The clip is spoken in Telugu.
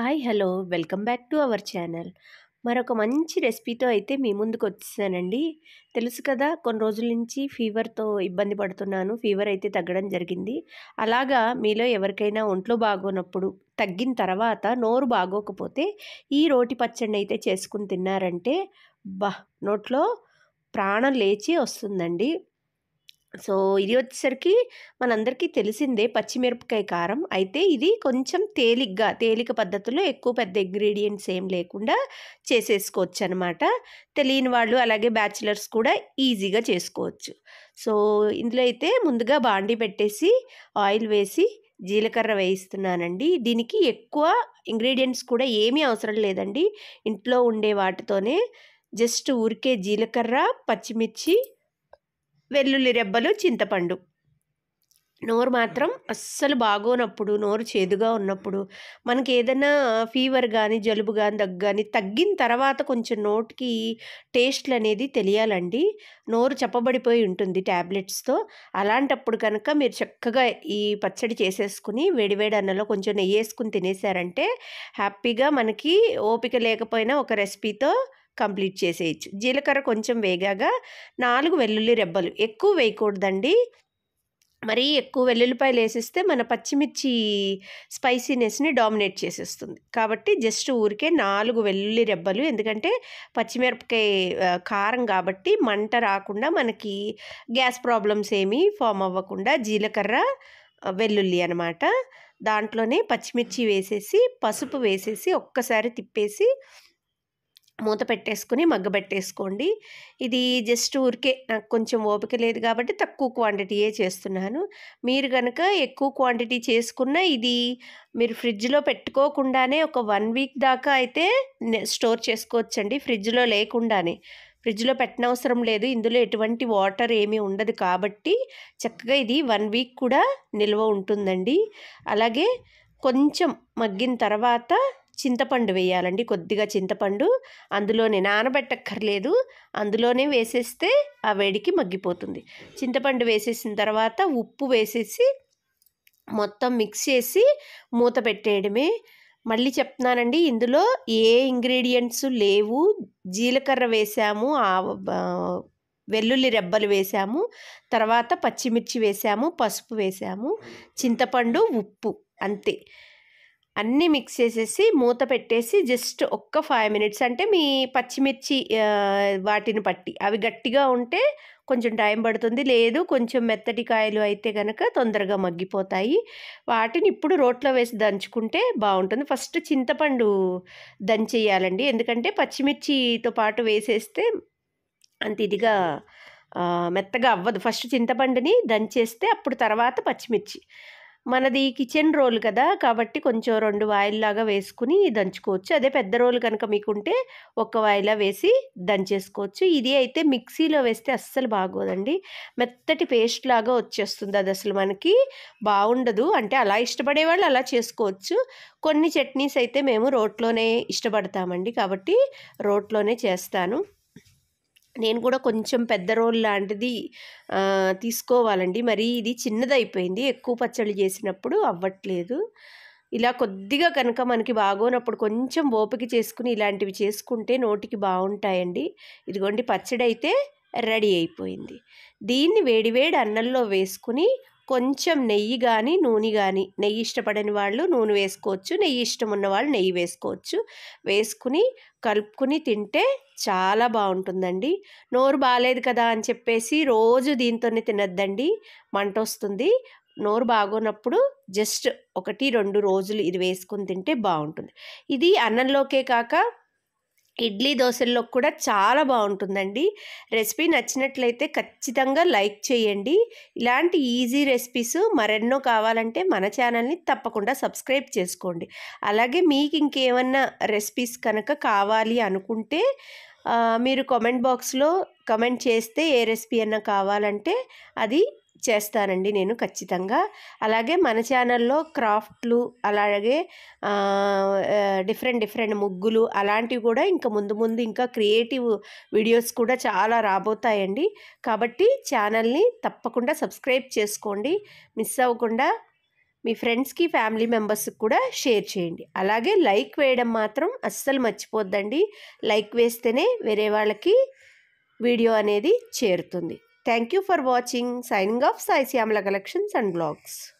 Hi hello welcome back to our channel మరొక మంచి రెసిపీతో అయితే మీ ముందుకు వచ్చేసానండి తెలుసు కదా కొన్ని రోజుల నుంచి ఫీవర్తో ఇబ్బంది పడుతున్నాను ఫీవర్ అయితే తగ్గడం జరిగింది అలాగా మీలో ఎవరికైనా ఒంట్లో బాగోనప్పుడు తగ్గిన తర్వాత నోరు బాగోకపోతే ఈ రోటి పచ్చడిని అయితే చేసుకుని తిన్నారంటే బా నోట్లో ప్రాణం లేచి వస్తుందండి సో ఇది వచ్చేసరికి మనందరికీ తెలిసిందే పచ్చిమిరపకాయ కారం అయితే ఇది కొంచెం తేలిగ్గా తేలిక పద్ధతిలో ఎక్కువ పెద్ద ఇంగ్రీడియంట్స్ ఏం లేకుండా చేసేసుకోవచ్చు అనమాట తెలియని వాళ్ళు అలాగే బ్యాచిలర్స్ కూడా ఈజీగా చేసుకోవచ్చు సో ఇందులో అయితే ముందుగా బాండి పెట్టేసి ఆయిల్ వేసి జీలకర్ర వేయిస్తున్నానండి దీనికి ఎక్కువ ఇంగ్రీడియంట్స్ కూడా ఏమీ అవసరం లేదండి ఇంట్లో ఉండే వాటితోనే జస్ట్ ఊరికే జీలకర్ర పచ్చిమిర్చి వెల్లుల్లి రెబ్బలు చింతపండు నోరు మాత్రం అస్సలు బాగోనప్పుడు నోరు చేదుగా ఉన్నప్పుడు మనకి ఏదైనా ఫీవర్ కానీ జలుబు కానీ దగ్గు కానీ తగ్గిన తర్వాత కొంచెం నోటికి టేస్ట్లు అనేది తెలియాలండి నోరు చెప్పబడిపోయి ఉంటుంది ట్యాబ్లెట్స్తో అలాంటప్పుడు కనుక మీరు చక్కగా ఈ పచ్చడి చేసేసుకుని వేడివేడి అన్నలో కొంచెం నెయ్యి వేసుకుని తినేసారంటే హ్యాపీగా మనకి ఓపిక లేకపోయినా ఒక రెసిపీతో కంప్లీట్ చేసేయచ్చు జీలకర్ర కొంచెం వేగాగా నాలుగు వెల్లుల్లి రెబ్బలు ఎక్కువ వేయకూడదండి మరీ ఎక్కువ వెల్లుల్లిపాయలు వేసేస్తే మన పచ్చిమిర్చి స్పైసీనెస్ని డామినేట్ చేసేస్తుంది కాబట్టి జస్ట్ ఊరికే నాలుగు వెల్లుల్లి రెబ్బలు ఎందుకంటే పచ్చిమిరపకాయ కారం కాబట్టి మంట రాకుండా మనకి గ్యాస్ ప్రాబ్లమ్స్ ఏమీ ఫామ్ అవ్వకుండా జీలకర్ర వెల్లుల్లి అనమాట దాంట్లోనే పచ్చిమిర్చి వేసేసి పసుపు వేసేసి ఒక్కసారి తిప్పేసి మూత పెట్టేసుకుని మగ్గబెట్టేసుకోండి ఇది జస్ట్ ఊరికే నాకు కొంచెం ఓపిక లేదు కాబట్టి తక్కువ క్వాంటిటీయే చేస్తున్నాను మీరు కనుక ఎక్కువ క్వాంటిటీ చేసుకున్న ఇది మీరు ఫ్రిడ్జ్లో పెట్టుకోకుండానే ఒక వన్ వీక్ దాకా అయితే స్టోర్ చేసుకోవచ్చండి ఫ్రిడ్జ్లో లేకుండానే ఫ్రిడ్జ్లో పెట్టనవసరం లేదు ఇందులో ఎటువంటి వాటర్ ఏమీ ఉండదు కాబట్టి చక్కగా ఇది వన్ వీక్ కూడా నిల్వ ఉంటుందండి అలాగే కొంచెం మగ్గిన తర్వాత చింతపండు వేయాలండి కొద్దిగా చింతపండు అందులోనే నానబెట్టక్కర్లేదు అందులోనే వేసేస్తే ఆ వేడికి మగ్గిపోతుంది చింతపండు వేసేసిన తర్వాత ఉప్పు వేసేసి మొత్తం మిక్స్ చేసి మూత పెట్టేయడమే మళ్ళీ చెప్తున్నానండి ఇందులో ఏ ఇంగ్రీడియంట్స్ లేవు జీలకర్ర వేసాము వెల్లుల్లి రెబ్బలు వేసాము తర్వాత పచ్చిమిర్చి వేసాము పసుపు వేసాము చింతపండు ఉప్పు అంతే అన్నీ మిక్స్ చేసేసి మూత పెట్టేసి జస్ట్ ఒక్క ఫైవ్ మినిట్స్ అంటే మీ పచ్చిమిర్చి వాటిని పట్టి అవి గట్టిగా ఉంటే కొంచెం టైం పడుతుంది లేదు కొంచెం మెత్తటి కాయలు అయితే కనుక తొందరగా మగ్గిపోతాయి వాటిని ఇప్పుడు రోట్లో వేసి దంచుకుంటే బాగుంటుంది ఫస్ట్ చింతపండు దంచేయాలండి ఎందుకంటే పచ్చిమిర్చితో పాటు వేసేస్తే అంత ఇదిగా మెత్తగా అవ్వదు ఫస్ట్ చింతపండుని దంచేస్తే అప్పుడు తర్వాత పచ్చిమిర్చి మనది కిచెన్ రోల్ కదా కాబట్టి కొంచెం రెండు వాయిల్లాగా వేసుకుని దంచుకోవచ్చు అదే పెద్ద రోల్ కనుక మీకుంటే ఒక వాయిలా వేసి దంచేసుకోవచ్చు ఇది అయితే మిక్సీలో వేస్తే అస్సలు బాగోదండి మెత్తటి పేస్ట్ లాగా వచ్చేస్తుంది అది అసలు మనకి బాగుండదు అంటే అలా ఇష్టపడే వాళ్ళు అలా చేసుకోవచ్చు కొన్ని చట్నీస్ అయితే మేము రోట్లోనే ఇష్టపడతామండి కాబట్టి రోట్లోనే చేస్తాను నేను కూడా కొంచెం పెద్ద రోల్ లాంటిది తీసుకోవాలండి మరి ఇది చిన్నదైపోయింది ఎక్కువ పచ్చళ్ళు చేసినప్పుడు అవ్వట్లేదు ఇలా కొద్దిగా కనుక మనకి బాగోనప్పుడు కొంచెం ఓపిక చేసుకుని ఇలాంటివి చేసుకుంటే నోటికి బాగుంటాయండి ఇదిగోండి పచ్చడి అయితే రెడీ అయిపోయింది దీన్ని వేడివేడి అన్నంలో వేసుకుని కొంచెం నెయ్యి కానీ నూనె కానీ నెయ్యి ఇష్టపడని వాళ్ళు నూనె వేసుకోవచ్చు నెయ్యి ఇష్టం ఉన్న వాళ్ళు నెయ్యి వేసుకోవచ్చు వేసుకుని కలుపుకుని తింటే చాలా బాగుంటుందండి నోరు బాగాలేదు కదా అని చెప్పేసి రోజు దీంతోనే తినద్దండి మంట వస్తుంది నోరు బాగోనప్పుడు జస్ట్ ఒకటి రెండు రోజులు ఇది వేసుకుని తింటే బాగుంటుంది ఇది అన్నంలోకే కాక ఇడ్లీ దోశల్లో కూడా చాలా బాగుంటుందండి రెసిపీ నచ్చినట్లయితే ఖచ్చితంగా లైక్ చేయండి ఇలాంటి ఈజీ రెసిపీస్ మరెన్నో కావాలంటే మన ఛానల్ని తప్పకుండా సబ్స్క్రైబ్ చేసుకోండి అలాగే మీకు ఇంకేమన్నా రెసిపీస్ కనుక కావాలి అనుకుంటే మీరు కామెంట్ బాక్స్లో కమెంట్ చేస్తే ఏ రెసిపీ అన్నా కావాలంటే అది చేస్తానండి నేను ఖచ్చితంగా అలాగే మన ఛానల్లో క్రాఫ్ట్లు అలాగే డిఫరెంట్ డిఫరెంట్ ముగ్గులు అలాంటివి కూడా ఇంకా ముందు ముందు ఇంకా క్రియేటివ్ వీడియోస్ కూడా చాలా రాబోతాయండి కాబట్టి ఛానల్ని తప్పకుండా సబ్స్క్రైబ్ చేసుకోండి మిస్ అవ్వకుండా మీ ఫ్రెండ్స్కి ఫ్యామిలీ మెంబర్స్కి కూడా షేర్ చేయండి అలాగే లైక్ వేయడం మాత్రం అస్సలు మర్చిపోద్దండి లైక్ వేస్తేనే వేరే వాళ్ళకి వీడియో అనేది చేరుతుంది Thank you for watching. Signing off Sai Collections and Blogs.